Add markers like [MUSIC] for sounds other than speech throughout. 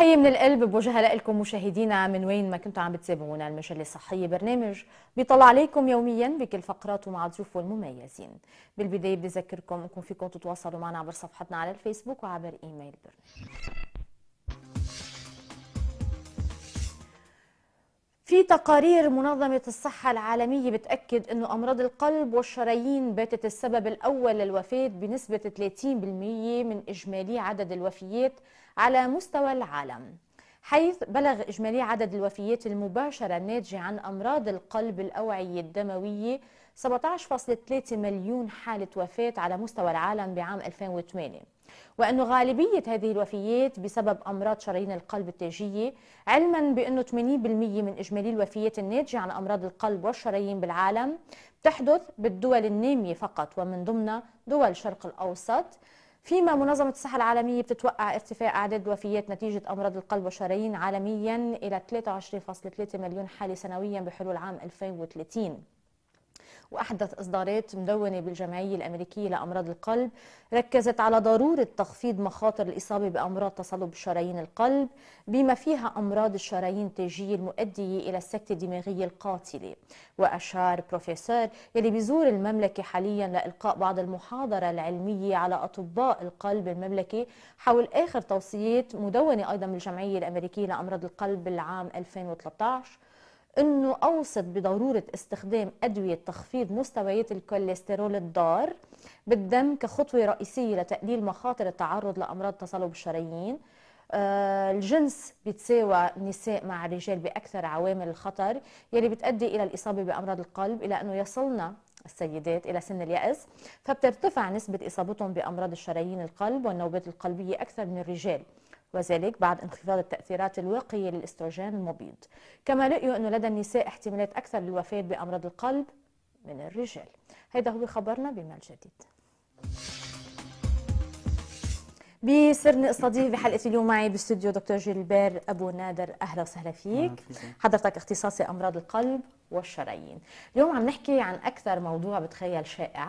تحية من القلب بوجهها لكم مشاهدينا من وين ما كنتوا عم بتتابعونا المجلة الصحية برنامج بيطلع عليكم يوميا بكل فقراته مع ضيوفه المميزين بالبداية بدي أذكركم أنكم فيكم تتواصلوا معنا عبر صفحتنا على الفيسبوك وعبر إيميل برنامج في تقارير منظمة الصحة العالمية بتأكد أنه أمراض القلب والشرايين باتت السبب الأول للوفاة بنسبة 30% من إجمالي عدد الوفيات على مستوى العالم حيث بلغ إجمالي عدد الوفيات المباشرة الناتجة عن أمراض القلب الأوعية الدموية 17.3 مليون حالة وفاة على مستوى العالم بعام 2008 وأن غالبية هذه الوفيات بسبب أمراض شرايين القلب التاجية علما بأنه 80% من إجمالي الوفيات الناتجة عن أمراض القلب والشرايين بالعالم تحدث بالدول النامية فقط ومن ضمنها دول الشرق الأوسط فيما منظمة الصحة العالمية بتتوقع ارتفاع أعداد وفيات نتيجة أمراض القلب والشرايين عالميا إلى 23.3 مليون حالة سنويا بحلول عام 2030 وأحدث إصدارات مدونة بالجمعية الأمريكية لأمراض القلب ركزت على ضرورة تخفيض مخاطر الإصابة بأمراض تصلب شرايين القلب بما فيها أمراض الشرايين التاجية المؤدية إلى السكتة الدماغية القاتلة وأشار بروفيسور يلي بيزور المملكة حاليا لإلقاء بعض المحاضرة العلمية على أطباء القلب المملكة حول آخر توصيات مدونة أيضا بالجمعية الأمريكية لأمراض القلب العام 2013 انه اوصت بضروره استخدام ادويه تخفيض مستويات الكوليسترول الضار بالدم كخطوه رئيسيه لتقليل مخاطر التعرض لامراض تصلب الشرايين آه، الجنس بيتساوى النساء مع الرجال باكثر عوامل الخطر يلي بتؤدي الى الاصابه بامراض القلب الى انه يصلنا السيدات الى سن اليأس فبترتفع نسبه اصابتهم بامراض الشرايين القلب والنوبات القلبيه اكثر من الرجال وذلك بعد انخفاض التأثيرات الواقية للاستروجين المبيض كما لقيوا أنه لدى النساء احتمالات أكثر للوفاة بأمراض القلب من الرجال هذا هو خبرنا بما الجديد بصرني استضيف بحلقه اليوم معي باستوديو دكتور جيلبير ابو نادر اهلا وسهلا فيك حضرتك اختصاصي امراض القلب والشرايين اليوم عم نحكي عن اكثر موضوع بتخيل شائع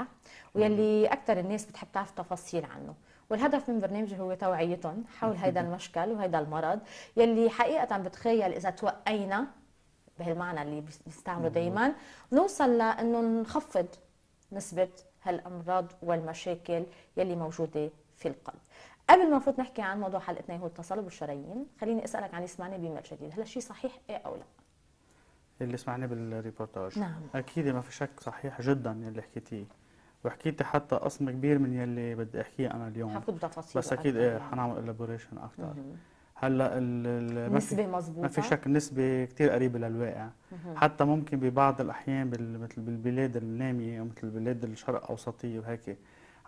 ويلي اكثر الناس بتحب تعرف تفاصيل عنه والهدف من برنامجي هو توعيتهم حول هيدا المشكل وهيدا المرض يلي حقيقه بتخيل اذا توقينا بهالمعنى اللي بيستعملوا دائما نوصل لانه نخفض نسبه هالامراض والمشاكل يلي موجوده في القلب قبل ما نفوت نحكي عن موضوع حلقتنا هو التصلب الشرايين خليني اسالك عن اسمعني بمر جديد هل الشيء صحيح ايه او لا اللي سمعناه بالريبورتاج نعم اكيد ما في شك صحيح جدا اللي حكيتيه وحكيتي حتى قسم كبير من يلي بدي احكيه انا اليوم حفوت بتفاصيل بس اكيد ايه يعني. حنعمل الابوريشن اكثر هلا النسبة مظبوطه ما في شك النسبة كثير قريبة للواقع حتى ممكن ببعض الأحيان مثل بالبلاد النامية أو مثل البلاد الشرق أوسطية وهيك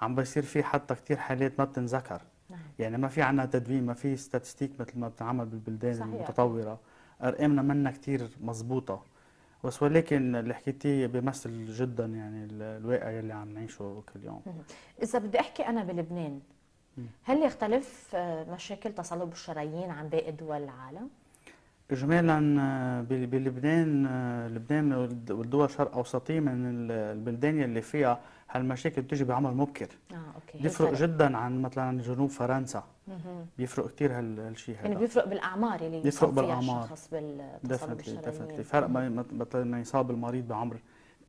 عم بصير في حتى كثير حالات ما بتنذكر نعم. يعني ما في عنا تدوين ما في ستاتستيك مثل ما بتنعمل بالبلدان صحيح. المتطورة أرقامنا منا كثير مضبوطة بس ولكن اللي حكيتيه بيمثل جدا يعني الواقع اللي عم نعيشه كل يوم اذا بدي احكي انا بلبنان هل يختلف آه، مشاكل تصلب الشرايين عن باقي دول العالم؟ اجمالا آه، بلبنان آه، لبنان والدول الشرق اوسطيه من البلدان اللي فيها هالمشاكل بتيجي بعمر مبكر اه اوكي بيفرق جدا عن مثلا جنوب فرنسا بيفرق كثير هالشيء هذا يعني بيفرق بالاعمار اللي بيفرق بالاعمار الشخص بالتصلب الشرايين فرق مثلا ما يصاب المريض بعمر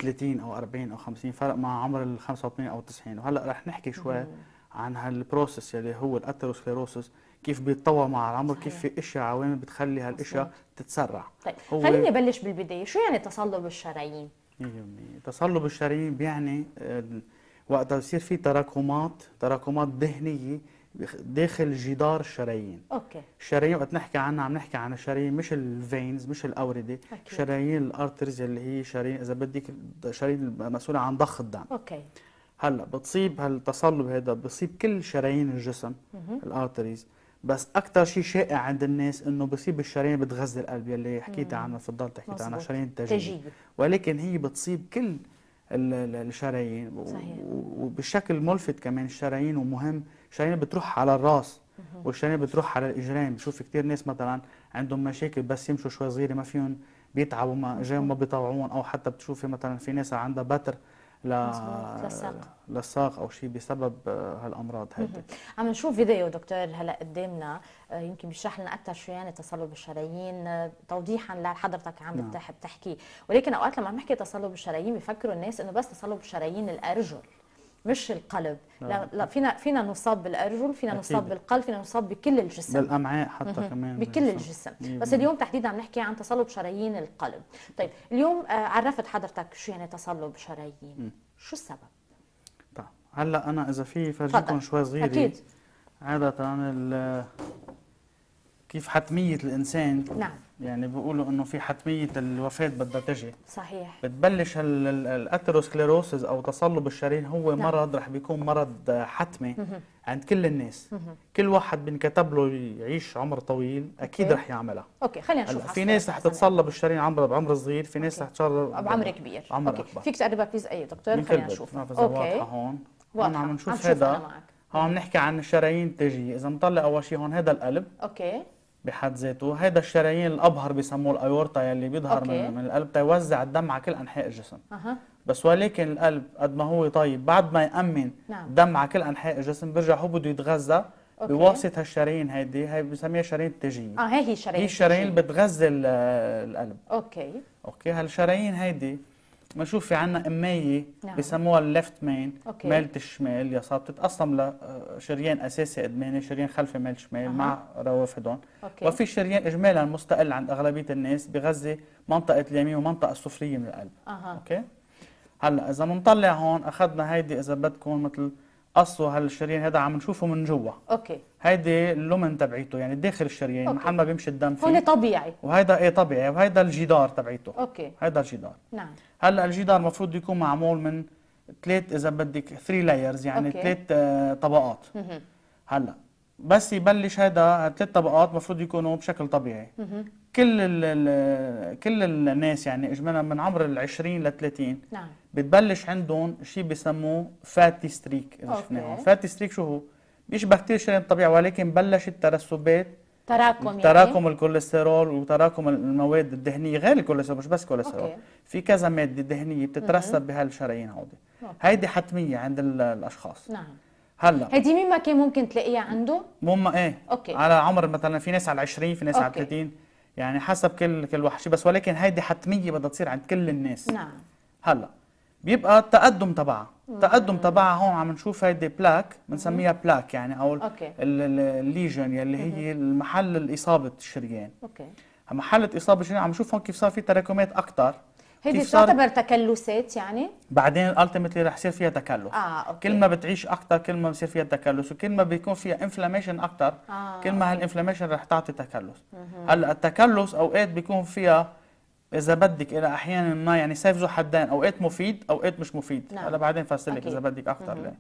30 او 40 او 50 فرق مع عمر ال 85 او 90 وهلا رح نحكي شوي عن هالبروسس يلي هو الاتروسكليروسس كيف بيتطور مع العمر صحيح. كيف في اشياء عوامل بتخلي هالاشياء تتسرع طيب خليني ابلش بالبدايه شو يعني تصلب الشرايين 100% يعني تصلب الشرايين بيعني آه، وقت بصير في تراكمات تراكمات دهنيه داخل جدار الشرايين اوكي الشرايين وقت نحكي عنها عم نحكي عن الشرايين مش الفينز مش الاورده شرايين الارترز اللي هي شرايين اذا بدك شرايين المسؤوله عن ضخ الدم اوكي هلا بتصيب هالتصلب هذا بصيب كل شرايين الجسم الارتريز بس اكثر شيء شائع عند الناس انه بصيب الشرايين بتغذي القلب يلي حكيت عنها تفضلت حكيت عنها شرايين التجيب ولكن هي بتصيب كل الشرايين وبشكل ملفت كمان الشرايين ومهم الشرايين بتروح على الراس والشرايين بتروح على الاجرام بشوف كثير ناس مثلا عندهم مشاكل بس يمشوا شوي صغيره ما فيهم بيتعبوا ما جاي ما بيطوعون او حتى بتشوفي مثلا في ناس عندها بتر للساق للساق او شيء بسبب آه، هالامراض هيدي عم نشوف فيديو دكتور هلا قدامنا آه، يمكن بيشرح لنا اكثر شو يعني تصلب الشرايين آه، توضيحا لحضرتك عم نعم. بتحكي ولكن اوقات لما عم نحكي تصلب الشرايين بيفكروا الناس انه بس تصلب الشرايين الارجل مش القلب لا, نعم. لا فينا فينا نصاب بالارجل فينا أكيد. نصاب بالقلب فينا نصاب بكل الجسم بالامعاء حتى كمان بكل الجسم مم. بس اليوم تحديدا عم نحكي عن تصلب شرايين القلب طيب اليوم آه، عرفت حضرتك شو يعني تصلب شرايين شو السبب طيب هلا انا اذا في فرجيكم شوي صغيره اكيد عاده كيف حتمية الإنسان نعم يعني بيقولوا إنه في حتمية الوفاة بدها تجي صحيح بتبلش الأتروسكليروسيس أو تصلب الشرايين هو نعم. مرض رح بيكون مرض حتمي مه. عند كل الناس مه. كل واحد بنكتب له يعيش عمر طويل أكيد رح يعملها أوكي خلينا نشوف في ناس رح تتصلب الشرايين عمر بعمر صغير في ناس رح تتصلب بعمر كبير عمر أوكي. أكبر. فيك تقربها بليز أي دكتور خلينا نشوف أوكي واضحة هون واضحة عم نشوف هذا هون عم نحكي عن الشرايين التاجية إذا نطلع أول شيء هون هذا القلب أوكي بحد ذاته هذا الشرايين الابهر بسموه الايورتا يلي بيظهر من, من القلب تيوزع الدم على كل انحاء الجسم أه. بس ولكن القلب قد ما هو طيب بعد ما يامن نعم. دم على كل انحاء الجسم بيرجع هو بده يتغذى بواسطه هالشرايين هيدي هي بنسميها شرايين التاجيه اه هي هي الشرايين هي الشرايين اللي بتغذي القلب اوكي اوكي هالشرايين هيدي بنشوف في عنا أمية نعم. بسموها الليفت مين ماله ميلة الشمال يسار بتتقسم لشريان آه، أساسي أدماني شريان خلفي ميل شمال أه. مع روافدهم وفي شريان إجمالا مستقل عند أغلبية الناس بغزة منطقة اليمين ومنطقة السفلية من القلب أه. أوكي هلا إذا بنطلع هون أخذنا هيدي إذا بدكم مثل قصوا هالشريان هذا عم نشوفه من جوا اوكي هيدي اللومن تبعيته يعني داخل الشريان أوكي. محل ما بيمشي الدم فيه هون طبيعي وهيدا ايه طبيعي وهيدا الجدار تبعيته اوكي هيدا الجدار نعم هلا الجدار المفروض يكون معمول من ثلاث اذا بدك ثري لايرز يعني ثلاث آه طبقات هلا بس يبلش هذا الثلاث طبقات المفروض يكونوا بشكل طبيعي كل الـ كل الناس يعني اجمالا من عمر ال 20 ل 30 نعم بتبلش عندهم شيء بسموه فاتي ستريك اذا شفناه فاتي ستريك شو هو؟ بيشبه كثير شيء الطبيعي ولكن بلشت ترسبات تراكم يعني تراكم الكوليسترول وتراكم المواد الدهنيه غير الكوليسترول مش بس كوليسترول أوكي. في كذا ماده دهنيه بتترسب بهالشرايين هودي هيدي حتميه عند الاشخاص نعم هلا هيدي مين ما كان ممكن تلاقيها عنده؟ مم ايه اوكي على عمر مثلا في ناس على 20 في ناس أوكي. على 30 يعني حسب كل كل وحشه بس ولكن هيدي حتميه بدها تصير عند كل الناس نعم هلا بيبقى التقدم تبعها التقدم تبعها هون عم نشوف هيدي بلاك بنسميها بلاك يعني او الليجن يلي هي المحل الاصابه الشريان اوكي محل اصابه الشريان عم نشوف هون كيف صار في تراكمات اكثر هيدي تعتبر تكلسات يعني؟ بعدين التيمتلي رح يصير فيها تكلس آه، أوكي. كل ما بتعيش اكثر كل ما بصير فيها تكلس وكل ما بيكون فيها انفلاميشن اكثر آه، كل ما هالانفلاميشن رح تعطي تكلس هلا التكلس اوقات بيكون فيها اذا بدك الى احيانا ما يعني سيف ذو حدين اوقات مفيد اوقات مش مفيد نعم. هلا بعدين فسر لك اذا بدك اكثر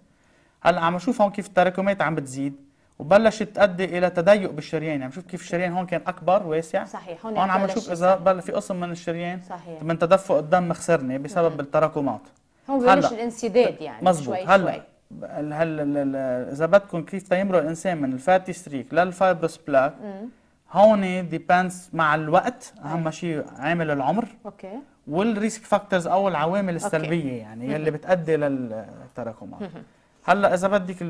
هلا عم نشوف هون كيف التراكمات عم بتزيد وبلشت تؤدي الى تضيق بالشريان يعني شوف كيف الشريان هون كان اكبر واسع صحيح هون, هون عم نشوف اذا بل في قسم من الشريان صحيح من تدفق الدم خسرني بسبب التراكمات هون بلش الانسداد يعني مزبوط شوي هلا هلا اذا بدكم كيف تيمرق الانسان من الفاتي ستريك للفايبرس بلاك هون ديبانس مع الوقت اهم شيء عامل العمر اوكي والريسك فاكتورز او العوامل السلبيه يعني يلي بتؤدي للتراكمات هلا اذا بدك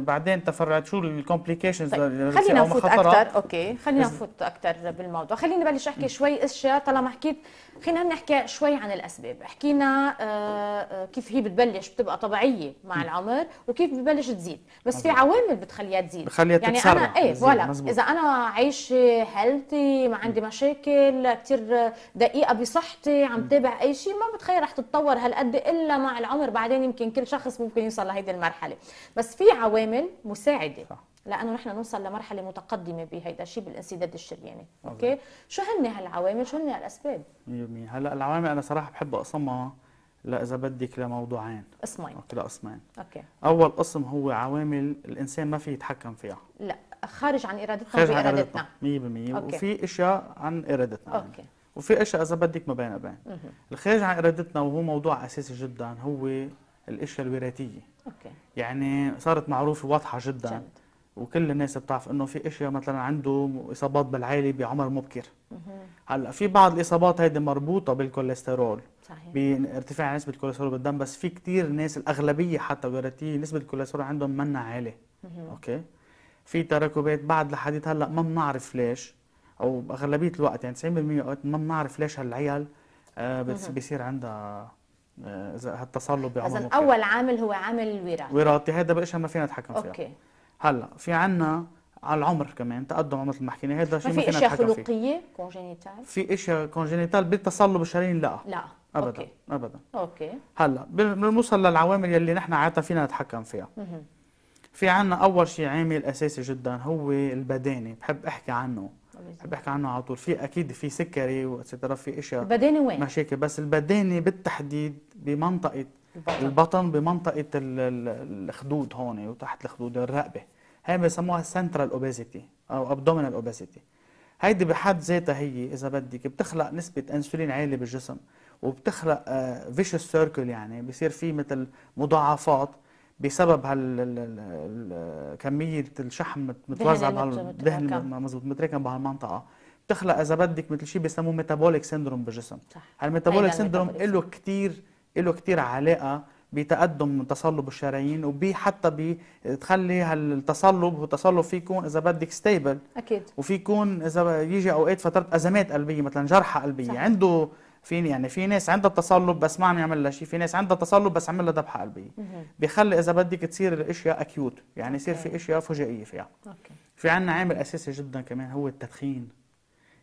بعدين تفرعت شو الكومبليكيشنز طيب. خلينا نفوت اكثر اوكي خلينا نفوت اكثر بالموضوع خليني نبلش احكي شوي اشياء طالما حكيت خلينا نحكي شوي عن الاسباب حكينا آه, آه، كيف هي بتبلش بتبقى طبيعيه مع م. العمر وكيف ببلش تزيد بس في عوامل بتخليها تزيد بخليها يعني تتسرع. انا ايه فوالا اذا انا عايشه هيلثي ما عندي مشاكل كثير دقيقه بصحتي عم تابع اي شيء ما بتخيل رح تتطور هالقد الا مع العمر بعدين يمكن كل شخص ممكن يوصل لهيدي المرحله المرحله بس في عوامل مساعده صح. لانه نحن نوصل لمرحله متقدمه بهيدا الشيء بالانسداد الشرياني يعني. اوكي شو هن هالعوامل شو هن الاسباب 100% هلا العوامل انا صراحه بحب اقسمها لا اذا بدك لموضوعين قسمين اوكي لقسمين اوكي اول قسم هو عوامل الانسان ما في يتحكم فيها لا خارج عن ارادتنا خارج عن ارادتنا 100% وفي اشياء عن ارادتنا يعني. اوكي يعني. وفي اشياء اذا بدك ما بين بين الخارج عن ارادتنا وهو موضوع اساسي جدا هو القشره الوراثيه اوكي يعني صارت معروفه واضحه جدا جد. وكل الناس بتعرف انه في اشياء مثلا عنده اصابات بالعائله بعمر مبكر هلا في بعض الاصابات هيدي مربوطه بالكوليسترول صحيح بارتفاع نسبه الكوليسترول بالدم بس في كثير ناس الاغلبيه حتى وراثيه نسبه الكوليسترول عندهم منا عاليه اوكي في تراكبات بعد لحديت هلا ما بنعرف ليش او اغلبيه الوقت يعني 90% ما بنعرف ليش هالعيال آه بيصير عندها آه، اذا هالتصلب بعمر اذا اول عامل هو عامل الوراثه وراثي هذا بقى ما فينا نتحكم فيه اوكي هلا في عنا على العمر كمان تقدم مثل ما حكينا هذا شيء ما فينا فيه في اشياء خلقيه كونجينيتال في اشياء كونجينيتال بالتصلب الشرايين لا لا ابدا أوكي. ابدا اوكي هلا بنوصل للعوامل يلي نحن عاده فينا نتحكم فيها مه. في عنا اول شيء عامل اساسي جدا هو البدانه بحب احكي عنه بحكي عنه على طول في اكيد في سكري واتسترا في اشياء البداني وين مشاكل بس البداني بالتحديد بمنطقه البطن, البطن بمنطقه الخدود هون وتحت الخدود الرقبه هي بسموها سنترال اوبيزيتي او ابدومينال اوبيزيتي هيدي بحد ذاتها هي اذا بدك بتخلق نسبه انسولين عاليه بالجسم وبتخلق فيشس آه، سيركل يعني بصير في مثل مضاعفات بسبب هال كميه الشحم متوزعه بهالدهن مظبوط متراكم بهالمنطقه بتخلق اذا بدك مثل شيء بيسموه ميتابوليك سيندروم بالجسم صح هالميتابوليك سيندروم له كثير له كثير علاقه بتقدم تصلب الشرايين وبي حتى بتخلي هالتصلب هو تصلب في يكون اذا بدك ستيبل اكيد وفي يكون اذا يجي اوقات فتره ازمات قلبيه مثلا جرحى قلبيه صح. عنده في يعني في ناس عندها تصلب بس ما عم يعمل لها شيء في ناس عندها تصلب بس عمل لها ذبحه قلبيه بيخلي اذا بدك تصير الاشياء اكيوت يعني يصير في إيه. اشياء فجائيه فيها أوكي. في عندنا عامل اساسي جدا كمان هو التدخين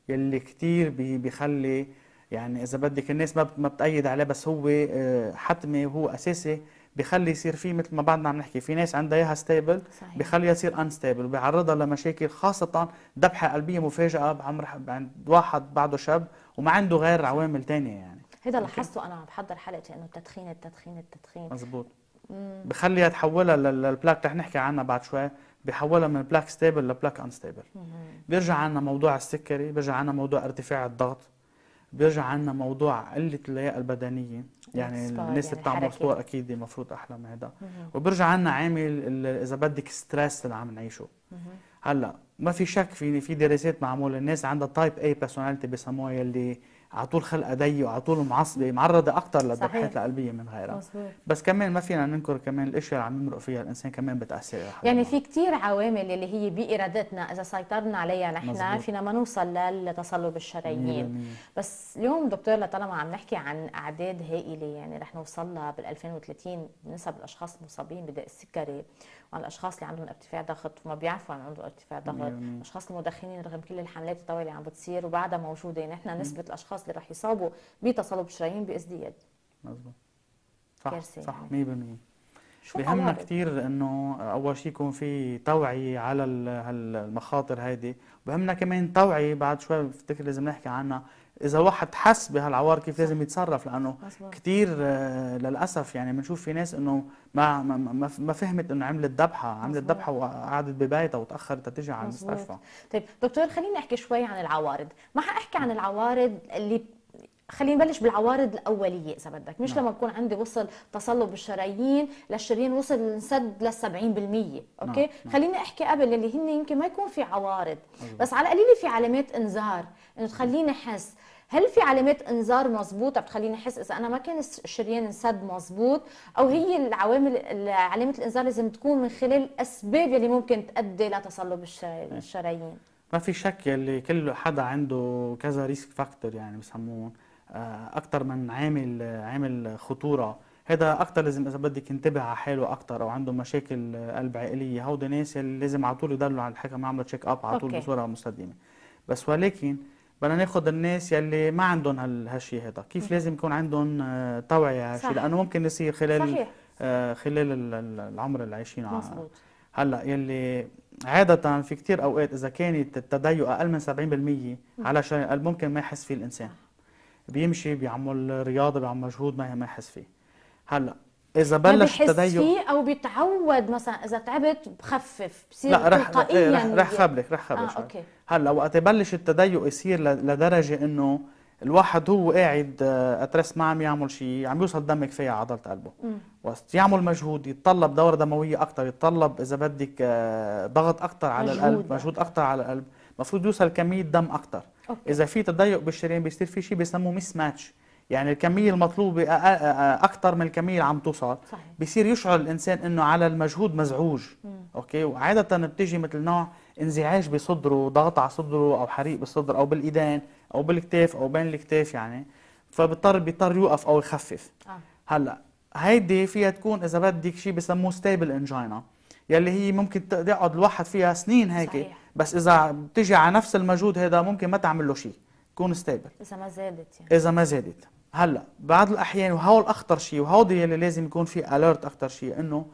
يلي كثير بيخلي يعني اذا بدك الناس ما ما بتأيد عليه بس هو آه، حتمي وهو اساسي بخلي يصير في مثل ما بعدنا عم نحكي في ناس عندها اياها ستيبل بخليها تصير انستيبل وبيعرضها لمشاكل خاصه ذبحه قلبيه مفاجاه بعمر عند واحد بعده شاب وما عنده غير عوامل ثانيه يعني هذا لاحظته انا عم بحضر حلقتي انه التدخين التدخين التدخين مزبوط بخليها تحولها للبلاك رح نحكي عنها بعد شوي بحولها من بلاك ستيبل لبلاك انستيبل بيرجع عنا موضوع السكري بيرجع عنا موضوع ارتفاع الضغط بيرجع عنا موضوع قله اللياقه البدنيه يعني الناس اللي بتعمل سبور اكيد المفروض احلى من هذا وبرجع عنا عامل اذا بدك ستريس اللي عم نعيشه هلا ما في شك في في دراسات معموله الناس عندها تايب اي بيرسوناليتي بسموها يلي على طول خلقه ضيق وعلى طول معصبه معرضه اكثر للضغوطات القلبيه من غيرها مصبوط. بس كمان ما فينا ننكر كمان الاشياء اللي عم يمرق فيها الانسان كمان بتاثر يعني في كثير عوامل اللي هي بارادتنا اذا سيطرنا عليها نحن مزبوط. فينا ما نوصل للتصلب الشرايين بس اليوم دكتور لطالما عم نحكي عن اعداد هائله يعني رح نوصل لها بال 2030 نسب الاشخاص المصابين بداء السكري وعن الاشخاص اللي عندهم ارتفاع ضغط وما بيعرفوا عن عندهم ارتفاع ضغط الاشخاص يعني. المدخنين رغم كل الحملات التوعيه اللي عم بتصير وبعدها موجوده يعني احنا نسبه الاشخاص اللي رح يصابوا بتصلب شرايين بازدياد مظبوط صح صح 100% يعني. بهمنا كثير انه اول شيء يكون في توعيه على المخاطر هيدي بهمنا كمان توعيه بعد شوي بفتكر لازم نحكي عنها اذا واحد حس بهالعوار كيف لازم يتصرف لانه كثير آه، للاسف يعني بنشوف في ناس انه ما ما ما فهمت انه عملت ذبحه عملت ذبحه وقعدت ببيتها وتاخرت تجي على المستشفى طيب دكتور خليني احكي شوي عن العوارض ما حاحكي عن العوارض اللي خلينا نبلش بالعوارض الاوليه اذا بدك مش نعم. لما بكون عندي وصل تصلب الشرايين للشرايين وصل انسد لل 70% نعم، اوكي نعم. خليني احكي قبل اللي هن يمكن ما يكون في عوارض أيوة. بس على القليله في علامات انذار انه تخليني احس هل في علامات انذار مظبوطه بتخليني احس اذا انا ما كان الشريان انسد مظبوط او هي العوامل علامه الانذار لازم تكون من خلال الاسباب اللي ممكن تؤدي لتصلب إيه. الشرايين ما في شك يلي كل حدا عنده كذا ريسك فاكتور يعني بسموهم آه، اكثر من عامل عامل خطوره هذا اكثر لازم اذا بدك ينتبه على حاله اكثر او عنده مشاكل قلب عائليه هودي ناس اللي لازم على طول يضلوا على الحكم عملوا تشيك اب على طول بصوره مستديمه بس ولكن بدنا ناخذ الناس يلي ما عندهم هالشيء هذا كيف لازم يكون عندهم آه، توعيه هالشيء لانه ممكن يصير خلال صحيح. آه، خلال العمر اللي عايشينه هلا يلي عادة في كثير أوقات إذا كانت التضيق أقل من 70% على شريان القلب ممكن ما يحس فيه الإنسان بيمشي بيعمل رياضة بيعمل مجهود ما يحس فيه هلا اذا بلش التضيق فيه او بيتعود مثلا اذا تعبت بخفف بصير لا رح تلقائيا إيه، رح, رح يعني. خبرك رح خبرك آه أوكي. هلا وقت يبلش التضيق يصير لدرجه انه الواحد هو قاعد اترس آه، ما عم يعمل شيء عم يوصل دم كفايه على عضله قلبه وقت يعمل مجهود يتطلب دوره دمويه اكثر يتطلب اذا بدك آه، ضغط اكثر على مجهود القلب مجهود اكثر على القلب المفروض يوصل كميه دم اكثر اذا في تضيق بالشريان بيصير في شيء بيسموه مس ماتش يعني الكميه المطلوبه اكثر من الكميه اللي عم توصل صحيح. بصير يشعر الانسان انه على المجهود مزعوج مم. اوكي وعاده بتيجي مثل نوع انزعاج بصدره ضغط على صدره او حريق بالصدر او بالايدين او بالكتاف او بين الكتاف يعني فبيضطر بيضطر يوقف او يخفف آه. هلا هيدي فيها تكون اذا بدك شيء بسموه ستيبل انجينا يلي هي ممكن تقعد الواحد فيها سنين هيك صحيح. بس اذا بتجي على نفس المجهود هذا ممكن ما تعمل له شيء تكون ستيبل اذا ما زادت يعني اذا ما زادت هلا بعض الاحيان وهو الاخطر شيء وهو يلي لازم يكون في اليرت اخطر شيء انه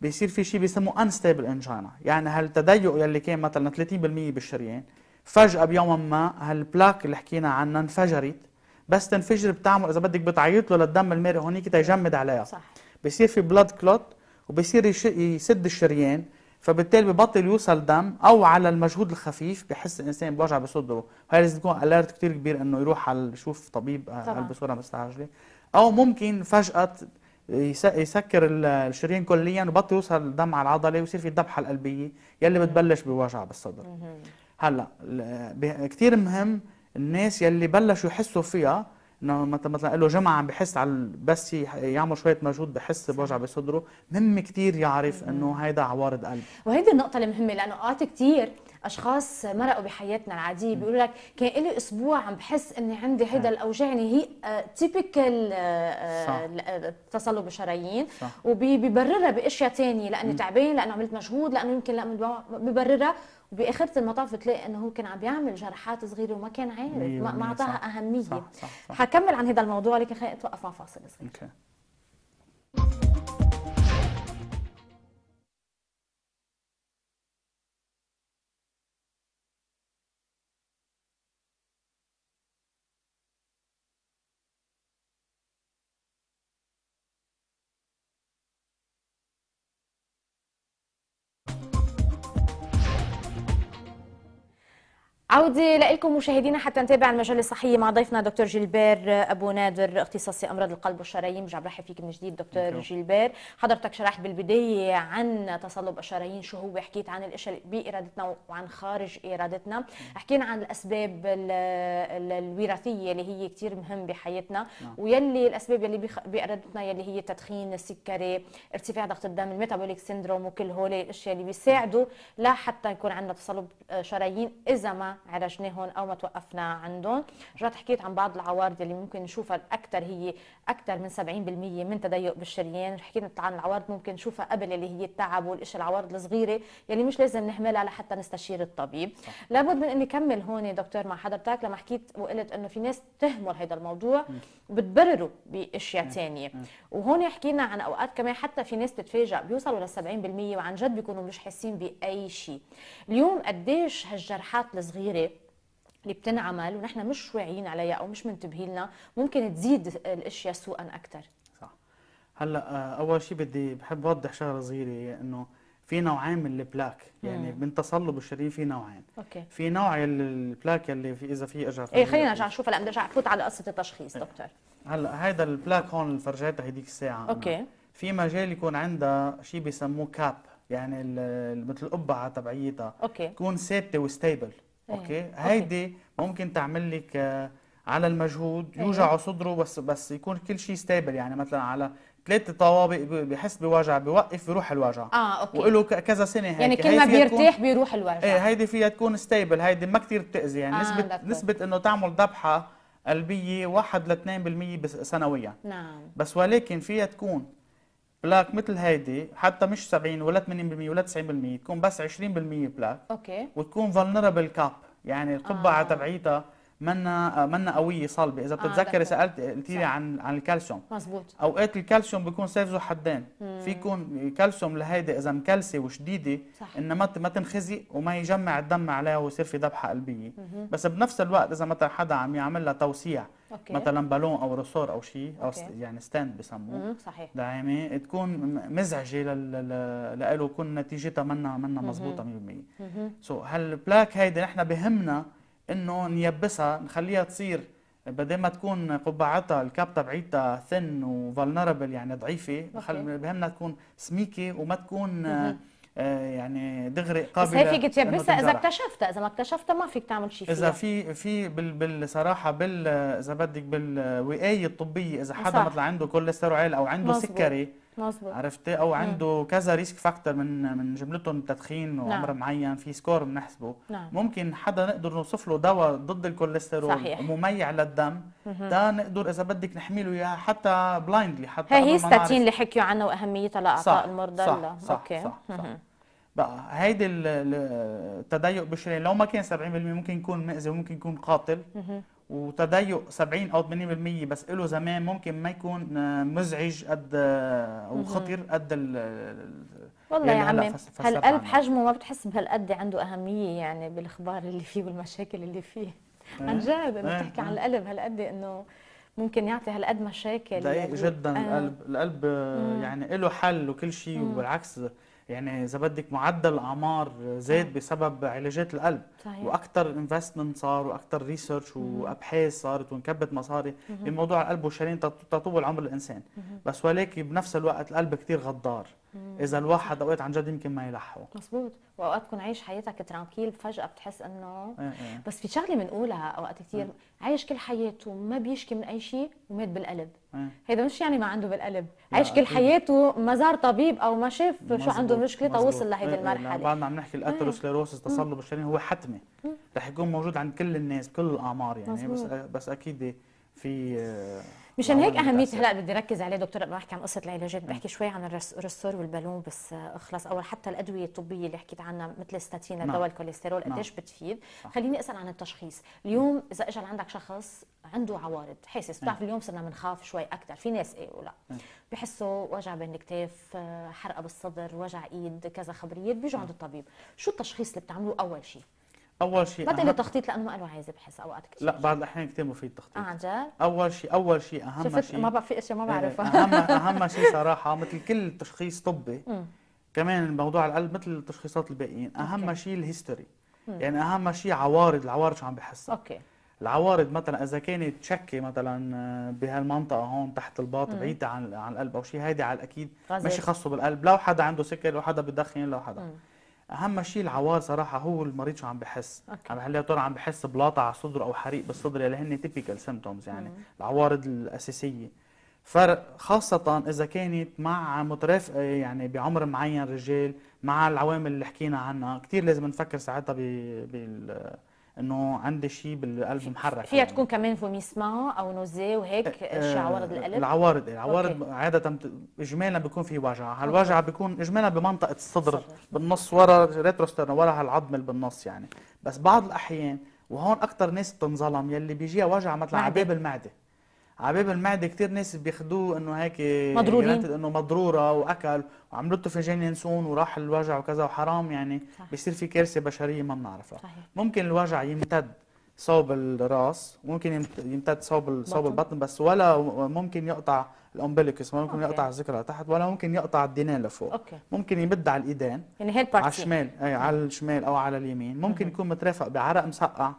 بيصير في شيء بيسموه انستابل انجينا يعني هالتضيق يلي كان مثلا 30% بالشريان فجاه بيوم ما هالبلاك اللي حكينا عنها انفجرت بس تنفجر بتعمل اذا بدك بتعيط له للدم المرئي هونيك تيجمد عليها صح بصير في بلاد كلوت وبصير يسد الشريان فبالتالي ببطل يوصل دم او على المجهود الخفيف بحس الانسان بوجع بصدره هاي لازم تكون اليرت كثير كبير انه يروح على يشوف طبيب آه، قلب بصوره مستعجله او ممكن فجاه يسكر الشريان كليا وبطل يوصل الدم على العضله ويصير في الذبحه القلبيه يلي بتبلش بوجع بالصدر هلا كثير مهم الناس يلي بلشوا يحسوا فيها انه مثلا له جمعه عم بحس على بس يعمل شويه مجهود بحس بوجع بصدره مهم كثير يعرف انه هيدا عوارض قلب وهيدي النقطه المهمه لانه اوقات كثير اشخاص مرقوا بحياتنا العاديه بيقولوا لك كان لي اسبوع عم بحس اني عندي هيدا الاوجاع يعني هي تيبيكال آه، آه، آه، تصلب الشرايين وببررها باشياء ثانيه لاني تعبان لانه عملت مجهود لانه يمكن لا ببررها باخره المطاف بتلاقي انه هو كان عم بيعمل جرحات صغيره وما كان عارف ما اعطاها اهميه صح صح صح. حكمل عن هذا الموضوع لكن خلينا نتوقف مع فاصل صغير okay. عودة لكم مشاهدينا حتى نتابع المجال الصحي مع ضيفنا دكتور جيلبير أبو نادر اختصاصي أمراض القلب والشرايين برجع برحب فيك من جديد دكتور جيلبير حضرتك شرحت بالبداية عن تصلب الشرايين شو هو حكيت عن الأشياء بإرادتنا وعن خارج إرادتنا حكينا عن الأسباب الوراثية اللي هي كثير مهم بحياتنا نعم. ويلي الأسباب اللي بإرادتنا يلي هي التدخين السكري ارتفاع ضغط الدم الميتابوليك سيندروم وكل هول الأشياء اللي بيساعدوا لحتى يكون عندنا تصلب شرايين إذا ما عالجناهم او ما توقفنا عندهم رجعت حكيت عن بعض العوارض اللي ممكن نشوفها الاكثر هي اكثر من 70% من تضيق بالشريان حكينا عن العوارض ممكن نشوفها قبل اللي هي التعب والاشياء العوارض الصغيره يلي مش لازم نهملها لحتى نستشير الطبيب صح. لابد من اني كمل هون دكتور مع حضرتك لما حكيت وقلت انه في ناس تهمل هذا الموضوع وبتبرره باشياء ثانيه وهون حكينا عن اوقات كمان حتى في ناس بتتفاجئ بيوصلوا لل 70% وعن جد بيكونوا مش حاسين باي شيء اليوم قديش هالجرحات الصغيره الصغيره اللي بتنعمل ونحن مش واعيين عليها او مش منتبهين لها ممكن تزيد الاشياء سوءا اكثر صح هلا آه، اول شيء بدي بحب اوضح شغله صغيره انه في نوعين من البلاك يعني من تصلب الشرايين في نوعين اوكي في نوع البلاك اللي في اذا في اجى ايه خلينا نرجع نشوف هلا بدي ارجع افوت على قصه التشخيص إيه. دكتور هلا هيدا البلاك هون فرجيتها هديك الساعه اوكي في مجال يكون عندها شيء بيسموه كاب يعني مثل القبعه تبعيتها اوكي تكون ثابته وستيبل اوكي هيدي ممكن تعمل لك آه، على المجهود إيه. يوجعوا صدره بس بس يكون كل شيء ستيبل يعني مثلا على ثلاث طوابق بحس بوجع بوقف بيروح الوجع اه اوكي وله كذا سنه هيك يعني كل ما بيرتاح بيروح الوجع ايه هيدي فيها تكون ستيبل هيدي ما كثير بتاذي يعني آه نسبه دكتور. نسبه انه تعمل ذبحه قلبيه 1 ل 2% سنويا نعم بس ولكن فيها تكون بلاك مثل هيدي حتى مش 70 ولا 80% ولا 90% تكون بس 20% بلاك اوكي وتكون فولنربل كاب يعني القبعه آه. تبعيتها منا آه، منا قويه صلبه اذا آه، بتتذكري آه سالت قلتي لي عن عن الكالسيوم مزبوط اوقات الكالسيوم بيكون سيف ذو حدين في يكون كالسيوم لهيدي اذا مكلسه وشديده صح انها ما ما تنخزي وما يجمع الدم عليها ويصير في ذبحه قلبيه مم. بس بنفس الوقت اذا مثلا حدا عم يعمل لها توسيع أوكي. مثلا بالون او رسور او شيء او يعني ستاند بسموه صحيح دعامه تكون مزعجه لإله يكون نتيجتها منا منا مضبوطه 100% سو هالبلاك هيدي نحن بهمنا انه نيبسها نخليها تصير بدل ما تكون قبعتها الكاب تبعيتها ثن وفولنربل يعني ضعيفه بهمنا تكون سميكه وما تكون آه، يعني دغري قابله بس هي فيك تيبسها اذا اكتشفتها اذا ما اكتشفتها ما فيك تعمل شيء فيها اذا في في بال بالصراحه بال اذا بدك بالوقايه الطبيه اذا حدا مثلا عنده كوليسترول او عنده مزبوط. سكري مظبوط عرفتي او عنده مم. كذا ريسك فاكتور من من جملتهم التدخين وعمر نعم. معين في سكور بنحسبه نعم. ممكن حدا نقدر نوصف له دواء ضد الكوليسترول صحيح. ومميع للدم ده نقدر اذا بدك نحمله اياه حتى بلايندلي حتى هي هي الستاتين اللي حكيوا عنها واهميتها لاعطاء المرضى صح صح, أوكي. صح, صح, صح. بقى هيدي التضيق بالشرايين لو ما كان 70% ممكن يكون مؤذي وممكن يكون قاتل وتضيق 70 او 80% بس له زمان ممكن ما يكون آه، مزعج قد آه، او خطر قد والله يعني يا عمي هالقلب حجمه ما بتحس بهالقد عنده اهميه يعني بالاخبار اللي فيه والمشاكل اللي فيه إيه. عن جد انه إيه، تحكي عن إيه. القلب هالقد انه ممكن يعطي هالقد مشاكل دقيق جدا آه. القلب القلب يعني له حل وكل شيء وبالعكس يعني اذا بدك معدل اعمار زاد آه. بسبب علاجات القلب صحيح. واكثر انفستمنت صار واكثر ريسيرش وابحاث صارت وانكبت مصاري بموضوع القلب والشرايين تطول عمر الانسان بس ولكن بنفس الوقت القلب كثير غدار اذا الواحد اوقات عن جد يمكن ما يلحقوا مزبوط واوقات تكون عايش حياتك ترانكيل فجاه بتحس انه ايه ايه. بس في شغله بنقولها اوقات كثير إيه. عايش كل حياته ما بيشكي من اي شيء ومات بالقلب ايه. هيدا مش يعني ما عنده بالقلب عايش كل حياته ما زار طبيب او ما شاف شو عنده مشكله توصل لهيدي إيه، إيه، المرحله بعد بعدنا عم نحكي الاثيروسكليروسيس تصلب الشرايين هو حتمي رح يكون موجود عند كل الناس بكل الاعمار يعني بس بس اكيد في آه، مشان هيك اهميتها هلا بدي ركز عليه دكتور قبل ما احكي عن قصه العلاجات بحكي شوي عن الرستور والبالون بس اخلص آه، او حتى الادويه الطبيه اللي حكيت عنها مثل الستاتين نعم. دواء الكوليسترول نعم. قديش بتفيد خليني اسال عن التشخيص اليوم اذا اجى عندك شخص عنده عوارض حاسس بتعرف اليوم صرنا بنخاف شوي اكثر في ناس ايه ولا بحسوا وجع بين الكتاف آه، حرقه بالصدر وجع ايد كذا خبريات بيجوا عند الطبيب شو التشخيص اللي بتعملوه اول شيء اول شيء بدل التخطيط لانه ما له عايز بحس اوقات كثير لا بعض الاحيان كثير مفيد التخطيط اه عن جد؟ اول شيء اول شيء اهم شفت شيء ما بقى في اشياء ما إيه، بعرفها اهم [LAUGHS] اهم شيء صراحه مثل كل تشخيص طبي كمان موضوع القلب مثل التشخيصات الباقيين اهم شيء الهيستوري يعني اهم شيء عوارض العوارض شو عم بحسها اوكي العوارض مثلا اذا كانت شكه مثلا آه، بهالمنطقه هون تحت الباط بعيده عن عن القلب او شيء هيدي على الاكيد ماشي خاصه بالقلب لو حدا عنده سكر لو حدا بدخن لو حدا مم. اهم شيء العوار صراحه هو المريض شو عم بحس أوكي. عم هل يا ترى عم بحس بلاطه على الصدر او حريق بالصدر اللي هن تيبيكال سيمتومز يعني مم. العوارض الاساسيه فرق خاصة إذا كانت مع مترف يعني بعمر معين رجال مع العوامل اللي حكينا عنها كثير لازم نفكر ساعتها بال انه عندي شيء بالقلب محرك فيها يعني. تكون كمان فوميسمان او نوزي وهيك إيه، إيه، شيء عوارض القلب العوارض إيه، العوارض أوكي. عاده اجمالا بيكون في وجع هالوجع بيكون اجمالا بمنطقه الصدر, صدر. بالنص ورا ريتروسترن ورا هالعظم اللي بالنص يعني بس بعض الاحيان وهون اكثر ناس بتنظلم يلي بيجيها وجع مثل عباب المعده عباب المعده كتير ناس بياخدوه انه هيك مضرورين انه مضروره واكل وعملته فنجان ينسون وراح الوجع وكذا وحرام يعني صح. بيصير في كارثه بشريه ما بنعرفها صحيح. ممكن الوجع يمتد صوب الراس ممكن يمتد صوب صوب البطن بس ولا ممكن يقطع الامبليكس ممكن أوكي. يقطع الذكرى تحت ولا ممكن يقطع الدينين لفوق أوكي. ممكن يمد على الايدين يعني على الشمال اي على الشمال او على اليمين ممكن يكون مترافق بعرق مسقع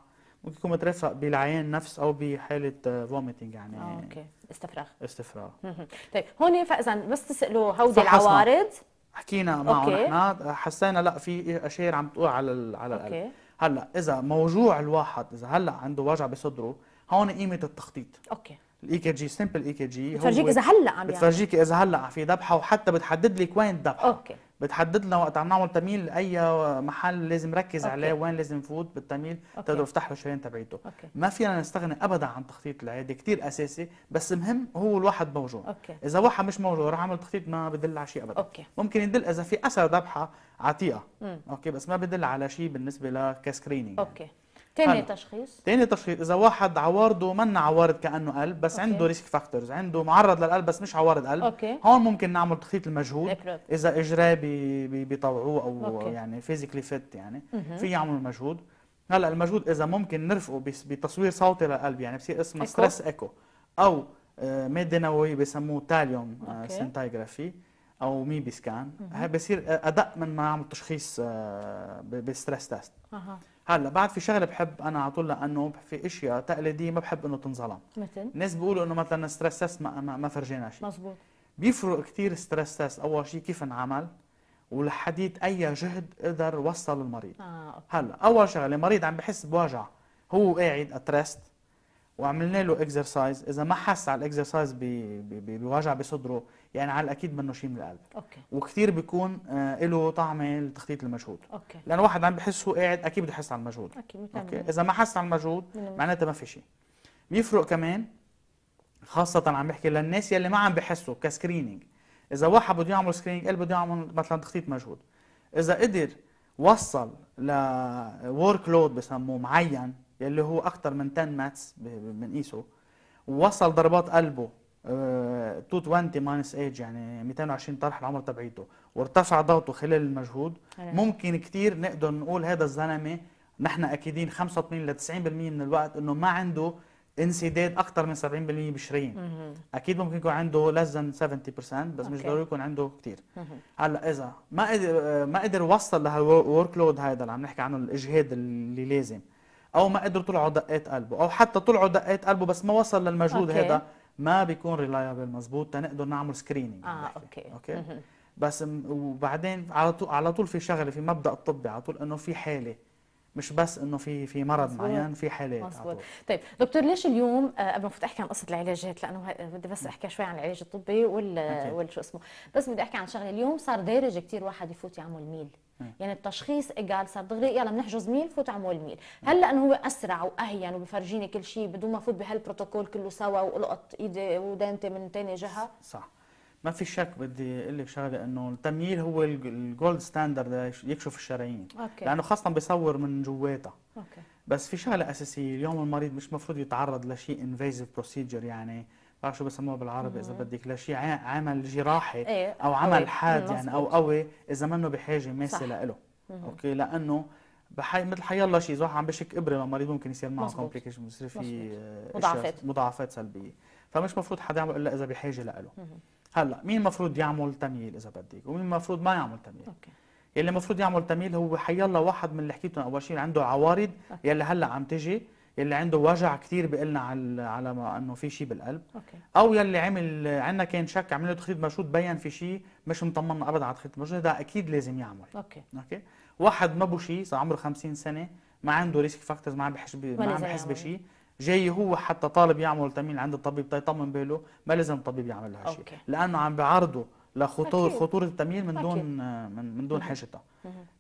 ممكن يكون مترافق بالعيان نفس او بحاله فوميتنج آه، يعني آه، اوكي استفراغ استفراغ طيب هون فاذا بس تسالوا هودي العوارض حكينا معه نحن حسينا لا في اشياء عم تقول على على القلب أوكي. هلا اذا موجوع الواحد اذا هلا عنده وجع بصدره هون قيمه التخطيط اوكي الاي كي جي سمبل اي كي جي بتفرجيك اذا هلا عم يعني بتفرجيك اذا هلا في ذبحه وحتى بتحدد لك وين الذبحه اوكي بتحدد لنا وقت عم نعمل تميل لاي محل لازم ركز أوكي. عليه وين لازم نفوت بالتميل تقدر تفتح له شريان تبعيته أوكي. ما فينا نستغني ابدا عن تخطيط العياده كثير اساسي بس مهم هو الواحد موجود أوكي. اذا واحد مش موجود راح عمل تخطيط ما بدل على شيء ابدا أوكي. ممكن يدل اذا في اثر ذبحه عتيقه اوكي بس ما بدل على شيء بالنسبه لكاسكرينينج اوكي يعني. تاني تشخيص تاني تشخيص اذا واحد عوارضه من عوارض كانه قلب بس أوكي. عنده ريسك فاكتورز عنده معرض للقلب بس مش عوارض قلب أوكي. هون ممكن نعمل تخطيط المجهود اذا اجراء بيطوعوه او أوكي. يعني فيزيكلي فيت يعني في يعملوا مجهود هلا المجهود اذا ممكن نرفقه بتصوير صوتي للقلب يعني بصير اسمه ستريس ايكو او ماده نوويه بسموه تاليوم آه، سنتايجرافي او ميبي سكان بصير ادق من ما نعمل تشخيص بستريس تيست أه. هلا بعد في شغله بحب انا على طول لانه في اشياء تقليديه ما بحب انه تنظلم مثل الناس بيقولوا انه مثلا ستريس تيست ما ما, ما فرجينا شيء مزبوط بيفرق كثير ستريس تيست اول شيء كيف انعمل ولحديت اي جهد قدر وصل المريض آه، أوكي. هلا اول شغله المريض عم بحس بوجع هو قاعد اترست وعملنا له اكسرسايز اذا ما حس على الاكسرسايز بوجع بصدره يعني على الاكيد منه شيء من القلب اوكي وكثير بيكون آه، له طعمه لتخطيط المجهود اوكي لانه واحد عم بحس هو قاعد اكيد بده يحس على المجهود اكيد اوكي إيه؟ اذا ما حس على المجهود معناتها ما في شيء بيفرق كمان خاصة عم بحكي للناس يلي ما عم بحسوا كسكرينينج إذا واحد بده يعمل سكرينينج قال بده يعمل مثلا تخطيط مجهود إذا قدر وصل لورك لود بسموه معين يلي هو اكثر من 10 ماتس بنقيسه وصل ضربات قلبه 220 ماينس ايج يعني 220 طرح العمر تبعيته وارتفع ضغطه خلال المجهود أيوة. ممكن كثير نقدر نقول هذا الزلمه نحن اكيدين 85 ل 90% من الوقت انه ما عنده انسداد اكثر من 70% بالشرايين اكيد ممكن يكون عنده لزن 70% بس أوكي. مش ضروري يكون عنده كثير هلا اذا ما قدر آه، ما قدر وصل لهالورك لود هذا اللي عم نحكي عنه الاجهاد اللي لازم او ما قدروا طلعوا دقات قلبه او حتى طلعوا دقات قلبه بس ما وصل للمجهود هذا ما بيكون ريلايبل مزبوط تنقدر نعمل سكرينينج اه بحكي. اوكي اوكي بس وبعدين على طول على طول في شغله في مبدا الطبي على طول انه في حاله مش بس انه في في مرض مزبوط. معين في حالات مزبوط. طيب دكتور ليش اليوم آه، قبل ما احكي عن قصه العلاجات لانه بدي بس احكي شوي عن العلاج الطبي وال والشو اسمه بس بدي احكي عن شغله اليوم صار دارج كثير واحد يفوت يعمل ميل يعني التشخيص قال صار دغري يلا بنحجز ميل فوت اعمل ميل هلا انه هو اسرع واهين وبفرجيني كل شيء بدون ما افوت بهالبروتوكول كله سوا والقط ايدي ودانتي من ثاني جهه صح ما في شك بدي اقول لك شغله انه التمييل هو الجولد ستاندرد يكشف الشرايين أوكي. لانه خاصه بيصور من جواتها اوكي بس في شغله اساسيه اليوم المريض مش مفروض يتعرض لشيء انفيزيف بروسيجر يعني بعرف شو بسموها بالعربي اذا بدك لشيء عمل جراحي ايه او عمل حاد يعني او قوي اذا منه بحاجه ماسه لإله اوكي لانه بحي مثل حي الله شيء اذا واحد عم بشك ابره للمريض ممكن يصير معه كومبليكيشن بصير في مضاعفات مضاعفات سلبيه فمش مفروض حدا يعمل الا اذا بحاجه لإله هلا مين المفروض يعمل تمييل اذا بدك ومين المفروض ما يعمل تمييل اوكي يلي المفروض يعمل تمييل هو الله واحد من اللي حكيتهم اول شيء عنده عوارض يلي هلا عم تجي يلي عنده وجع كثير بقلنا على على ما انه في شيء بالقلب أوكي. او يلي عمل عندنا كان شك عمل له تخيط مشروط بين في شيء مش مطمنا ابدا على التخيط مشروط هذا اكيد لازم يعمل اوكي اوكي واحد ما بو شيء صار عمره 50 سنه ما عنده ريسك فاكتورز ما عم بحس ما عم بحس بشيء جاي هو حتى طالب يعمل تامين عند الطبيب تيطمن طيب باله ما لازم الطبيب يعمل له هالشيء لانه عم بعرضه لخطور خطوره التمييل من دون من, من دون حاجته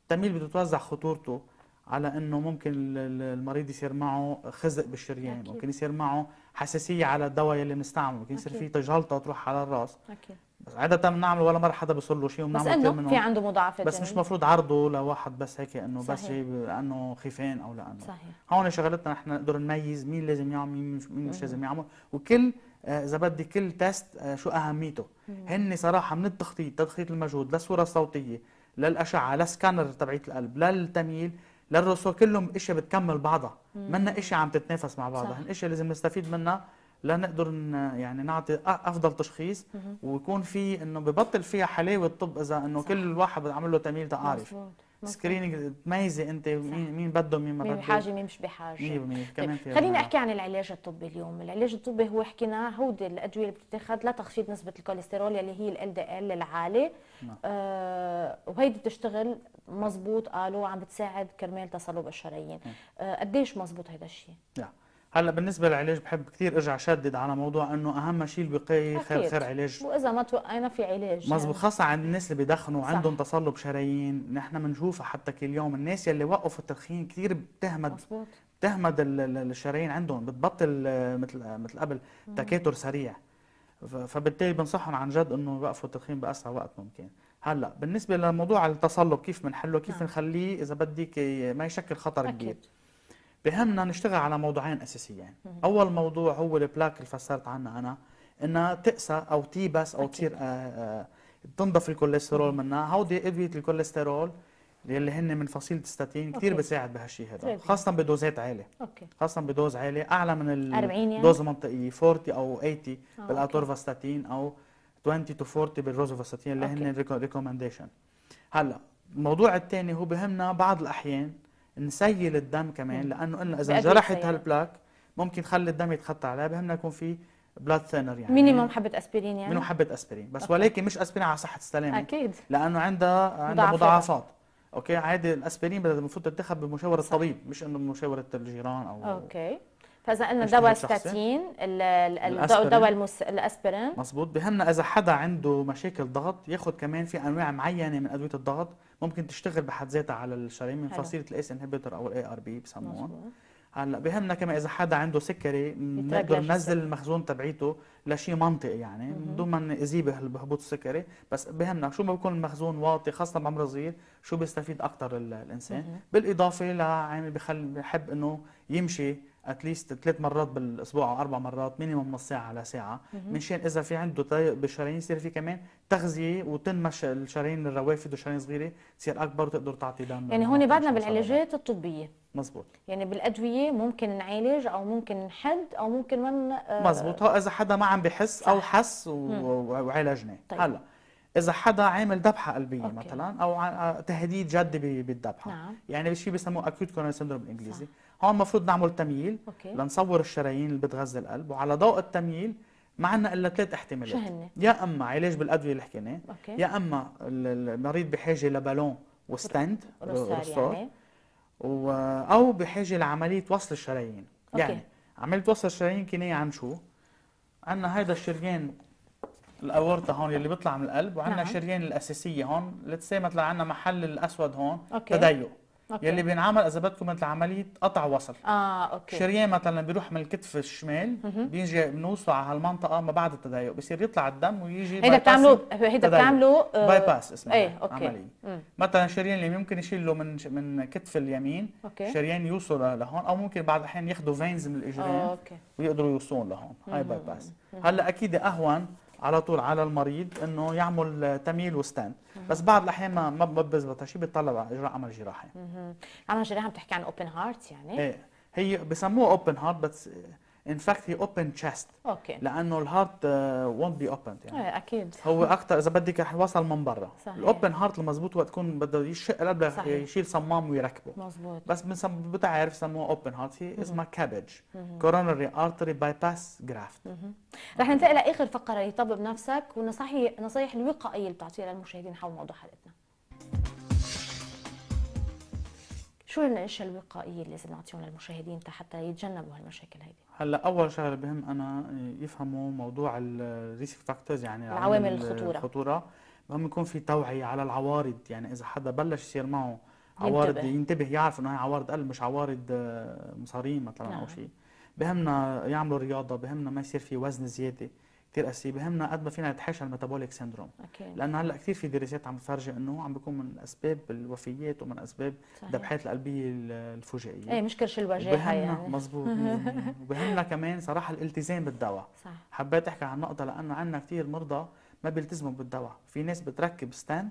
التمييل بده توزع خطورته على انه ممكن المريض يصير معه خزق بالشريان أكيد. ممكن يصير معه حساسيه على الدواء اللي بنستعمله ممكن يصير في تجلطه تروح على الراس أكيد. عادة بنعمل ولا مرة حدا بيوصل له شيء وبنعمل كثير منهم بس انه في عنده مضاعفات بس مش يعني. مفروض عرضه لواحد بس هيك انه بس شيء لانه خيفان او لانه صحيح هون شغلتنا نحن نقدر نميز مين لازم يعمل مين مش لازم يعمل وكل آه، اذا بدي كل تيست آه، شو اهميته هن صراحه من التخطيط تخطيط المجهود للصوره الصوتيه للاشعه للسكانر تبعيه القلب للتمييل للرسول كلهم اشياء بتكمل بعضها منا اشياء عم تتنافس مع بعضها هن اشياء لازم نستفيد منها لنقدر يعني نعطي افضل تشخيص ويكون في انه ببطل فيها حلاوه الطب اذا انه كل واحد عامل له تمييل تعارف سكريننج تميزي انت مين مين بده مين ما بده مين بحاجه مين مش بحاجه 100% طيب، كمان في خلينا احكي عن العلاج الطبي اليوم، العلاج الطبي هو حكينا هو الادويه اللي بتتاخذ لتخفيض نسبه الكوليسترول اللي هي ال دي ال العالي نعم. آه وهيدي بتشتغل مزبوط قالوا عم بتساعد كرمال تصلب الشرايين نعم. آه قديش مزبوط هذا الشيء؟ نعم هلا بالنسبه للعلاج بحب كثير ارجع شدد على موضوع انه اهم شيء الوقايه خير خير علاج واذا ما توقينا في علاج مزبوط يعني. خاصه عند الناس اللي بيدخنوا عندهم تصلب شرايين نحن بنشوفها حتى كل يوم الناس يلي وقفوا التدخين كثير بتهمد بتهمد الشرايين عندهم بتبطل مثل مثل قبل تكاثر سريع فبالتالي بنصحهم عن جد انه يوقفوا التدخين باسرع وقت ممكن هلا بالنسبه لموضوع التصلب كيف بنحله كيف نعم. بنخليه اذا بدك ما يشكل خطر أكيد. كبير بهمنا نشتغل على موضوعين اساسيين اول موضوع هو البلاك اللي فسرت عنه انا انها تقسى او تيبس او تصير آه، آه، تنضف الكوليسترول منها هودي ادويه الكوليسترول اللي هن من فصيله الستاتين كثير بتساعد بهالشيء هذا خاصه بدوزات عاليه اوكي خاصه بدوز عاليه اعلى من الدوز يعني؟ المنطقيه 40 او 80 آه، بالاتورفاستاتين او 20 تو 40 بالروزوفاستاتين اللي أوكي. هن ريكومنديشن هلا الموضوع الثاني هو بهمنا بعض الاحيان نسيل الدم كمان لانه قلنا اذا انجرحت هالبلاك ممكن خلي الدم يتخطى عليها بهمنا يكون في بلاد ثينر يعني مينيموم حبه اسبرين يعني مينيموم حبه اسبرين بس أوكي. ولكن مش اسبرين على صحه السلامه اكيد لانه عندها عندها مضاعفات اوكي عادي الاسبرين المفروض تتخذ بمشاوره الطبيب مش انه بمشاوره الجيران او اوكي قلنا دواء ستاتين الدواء المس... الاسبرين مزبوط بهمنا اذا حدا عنده مشاكل ضغط ياخذ كمان في انواع معينه من ادويه الضغط ممكن تشتغل بحد ذاتها على الشرايين من فصيله الاس انهبيتر او الاي ار بي بسموهم هلا بهمنا كمان اذا حدا عنده سكري بنقدر ننزل المخزون تبعيته لشيء منطقي يعني من دون ما نأذيه بهبوط السكري بس بهمنا شو ما بيكون المخزون واطي خاصه بعمر صغير شو بيستفيد اكثر الانسان بالاضافه لعامل بخلي بحب انه يمشي اتليست ثلاث مرات بالاسبوع او اربع مرات مينيموم نص ساعه لساعه مشان اذا في عنده طيق بالشرايين يصير في كمان تغذيه وتنمش الشرايين الروافد والشرايين الصغيره تصير اكبر وتقدر تعطي دم يعني هون بعدنا بالعلاجات الطبيه مزبوط يعني بالادويه ممكن نعالج او ممكن نحد او ممكن من آه، مزبوط اذا حدا ما عم بحس صح. او حس وعالجناه طيب. هلا اذا حدا عامل ذبحه قلبيه أوكي. مثلا او تهديد جدي بالذبحه نعم. يعني شيء بيسموه اكيوت كورونري سندروم بالانجليزي صح. هون اه المفروض نعمل تمييل أوكي. لنصور الشرايين اللي بتغذي القلب وعلى ضوء التمييل ما عندنا الا ثلاث احتمالات يا اما علاج بالادويه اللي حكيناه يا اما المريض بحاجه لبالون وستاند رصاص يعني. و... او بحاجه لعمليه وصل الشرايين أوكي. يعني عمليه وصل الشرايين كنايه عن شو عندنا هيدا الشريان الاورطه هون اللي بيطلع من القلب وعندنا نعم. شريان الاساسيه هون لتسي مثلا عندنا محل الاسود هون أوكي. تضيق أوكي. يلي بينعمل اذا بدكم مثل عمليه قطع وصل اه اوكي شريان مثلا بيروح من الكتف الشمال بيجي بنوصله على هالمنطقه ما بعد التضايق بصير يطلع الدم ويجي هيدا بتعملوا هيدا بتعملوا آه باي باس اسمها ايه اوكي عمليه مثلا شريان اللي ممكن يشيل له من من كتف اليمين أوكي. شريان يوصل لهون او ممكن بعض الاحيان ياخذوا فينز من الاجرين آه، أوكي. ويقدروا يوصلون لهون هاي باي باس هلا اكيد اهون على طول على المريض انه يعمل آه، تميل وستان بس بعض الاحيان ما ما بيزبط شيء بيتطلب اجراء عمل جراحي عمل جراحي عم تحكي عن اوبن هارت يعني ايه هي بسموها اوبن هارت بس ان فاكت هي اوبن تشيست اوكي لانه الهارت وونت بي اوبن يعني آه، اكيد هو اكثر اذا بدك رح يوصل من برا الاوبن هارت المضبوط وقت تكون بده يشق القلب يشيل صمام ويركبه مضبوط. بس بتعرف سموها اوبن هارت هي اسمها كابج كورونري ارتري باي باس جرافت رح ننتقل لاخر فقره لطبب نفسك والنصائح نصائح الوقائيه اللي بتعطيها للمشاهدين حول موضوع حلقتنا شو الاشياء الوقائيه اللي لازم نعطيهم للمشاهدين حتى يتجنبوا هالمشاكل هيدي هلا اول شغله بهم انا يفهموا موضوع الريسك فاكتورز يعني العوامل الخطوره الخطوره بهم يكون في توعيه على العوارض يعني اذا حدا بلش يصير معه عوارض ينتبه, ينتبه يعرف انه هي عوارض قلب مش عوارض آه، مصارين مثلا نعم. او شيء بهمنا يعملوا رياضه بهمنا ما يصير في وزن زياده كثير اساسيه بهمنا قد ما فينا نتحاشى الميتابوليك سيندروم لانه هلا كثير في دراسات عم تفرج انه عم بيكون من اسباب الوفيات ومن اسباب الذبحات القلبيه الفجائيه اي مش كرش الوجاهه يعني مزبوط [LAUGHS] وبهمنا كمان صراحه الالتزام بالدواء صح حبيت احكي عن النقطه لانه عندنا كثير مرضى ما بيلتزموا بالدواء في ناس بتركب ستاند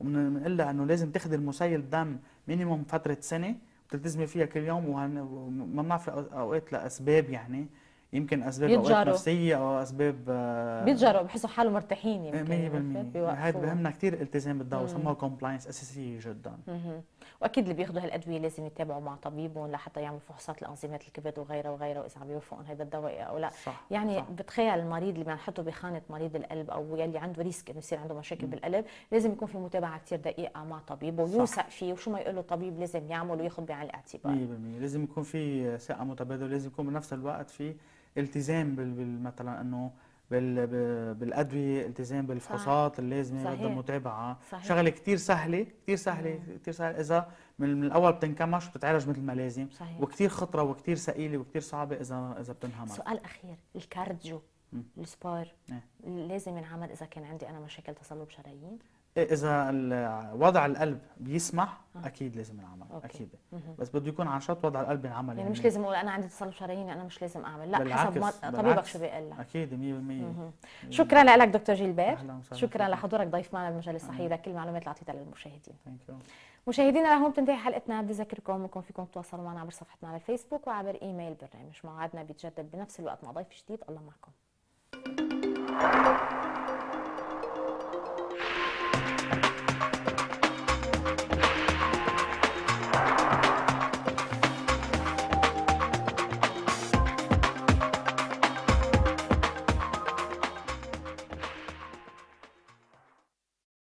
وبنقول لها انه لازم تاخذ المسيل الدم مينيموم فتره سنه وتلتزمي فيها كل يوم وما بنعرف اوقات لاسباب يعني يمكن اسباب اوقات نفسيه او اسباب آه، بيتجروا بحسوا حالهم مرتاحين يمكن 100% يعني يعني هاد بهمنا كثير الالتزام بالدواء سموها كومبلاينس اساسيه جدا مم. واكيد اللي بياخذوا هالادويه لازم يتابعوا مع طبيبهم لحتى يعملوا فحوصات لانظمه الكبد وغيرها وغيرها واذا عم يوافقهم هذا الدواء او لا صح يعني صح. بتخيل المريض اللي بنحطه بخانه مريض القلب او يلي عنده ريسك انه يصير عنده مشاكل مم. بالقلب لازم يكون في متابعه كثير دقيقه مع طبيبه ويوثق فيه وشو ما يقول له الطبيب لازم يعمل وياخذ بعين الاعتبار 100% لازم يكون في ثقه متبادله لازم يكون بنفس الوقت في التزام مثلا انه بالادويه التزام بالفحوصات اللازمه بدها متابعه شغله كثير سهله كثير سهله كثير سهله اذا من, من الاول بتنكمش بتتعالج مثل ما لازم وكثير خطره وكثير ثقيله وكثير صعبه اذا اذا بتنهمل سؤال اخير الكارديو السبار إيه. لازم ينعمل اذا كان عندي انا مشاكل تصلب شرايين إيه، اذا وضع القلب بيسمح آه. اكيد لازم ينعمل اكيد بس بده يكون عن شرط وضع القلب ينعمل يعني, يعني مش لازم اقول انا عندي تصلب شرايين انا مش لازم اعمل لا بالعكس ما طبيبك شو بيقول لك اكيد 100% شكرا لك دكتور جيلبير شكرا لحضورك ضيف معنا بالمجال الصحي لكل المعلومات اللي اعطيتها للمشاهدين مشاهدينا لهون بتنتهي حلقتنا بدي اذكركم انكم فيكم تتواصلوا معنا عبر صفحتنا على الفيسبوك وعبر ايميل برنامج موعدنا بيتجدد بنفس الوقت مع ضيف جديد الله معكم